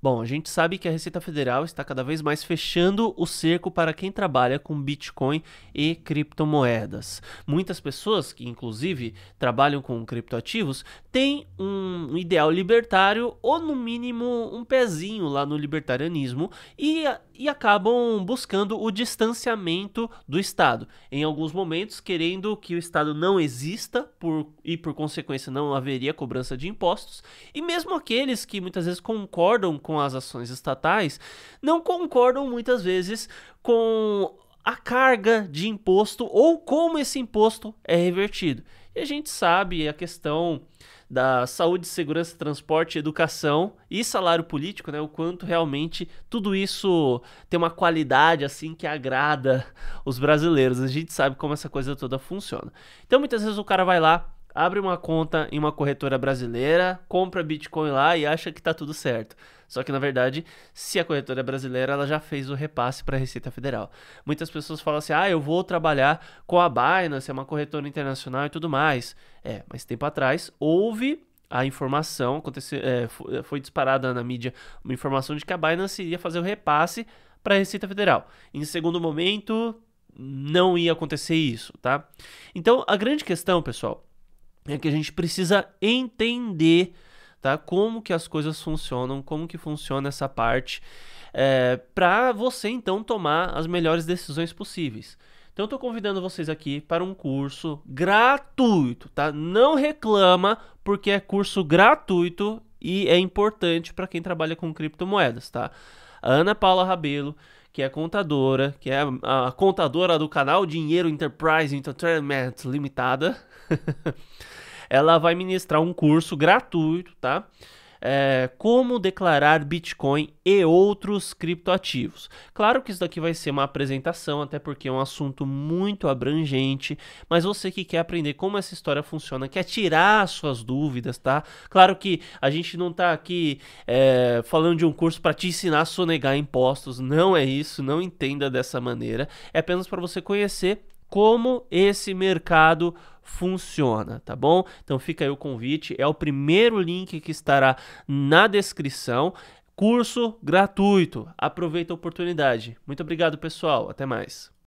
Bom, a gente sabe que a Receita Federal está cada vez mais fechando o cerco para quem trabalha com Bitcoin e criptomoedas. Muitas pessoas que, inclusive, trabalham com criptoativos têm um ideal libertário ou, no mínimo, um pezinho lá no libertarianismo e, e acabam buscando o distanciamento do Estado. Em alguns momentos, querendo que o Estado não exista por, e, por consequência, não haveria cobrança de impostos. E mesmo aqueles que muitas vezes concordam com as ações estatais não concordam muitas vezes com a carga de imposto ou como esse imposto é revertido. E a gente sabe a questão da saúde, segurança, transporte, educação e salário político, né? O quanto realmente tudo isso tem uma qualidade assim que agrada os brasileiros. A gente sabe como essa coisa toda funciona. Então muitas vezes o cara vai lá abre uma conta em uma corretora brasileira, compra Bitcoin lá e acha que está tudo certo. Só que na verdade, se a corretora é brasileira, ela já fez o repasse para a Receita Federal. Muitas pessoas falam assim: "Ah, eu vou trabalhar com a Binance, é uma corretora internacional e tudo mais". É, mas tempo atrás houve a informação aconteceu, é, é, foi disparada na mídia uma informação de que a Binance iria fazer o repasse para a Receita Federal. Em segundo momento, não ia acontecer isso, tá? Então, a grande questão, pessoal, é que a gente precisa entender tá? Como que as coisas funcionam, como que funciona essa parte, é, para você então tomar as melhores decisões possíveis. Então estou convidando vocês aqui para um curso gratuito, tá? Não reclama porque é curso gratuito e é importante para quem trabalha com criptomoedas, tá? Ana Paula Rabelo que é contadora, que é a, a contadora do canal Dinheiro Enterprise Entertainment Limitada. ela vai ministrar um curso gratuito, tá? é, como declarar Bitcoin e outros criptoativos. Claro que isso daqui vai ser uma apresentação, até porque é um assunto muito abrangente, mas você que quer aprender como essa história funciona, quer tirar suas dúvidas, tá? Claro que a gente não tá aqui é, falando de um curso para te ensinar a sonegar impostos, não é isso, não entenda dessa maneira, é apenas para você conhecer como esse mercado funciona, tá bom? Então fica aí o convite, é o primeiro link que estará na descrição. Curso gratuito. Aproveita a oportunidade. Muito obrigado, pessoal. Até mais.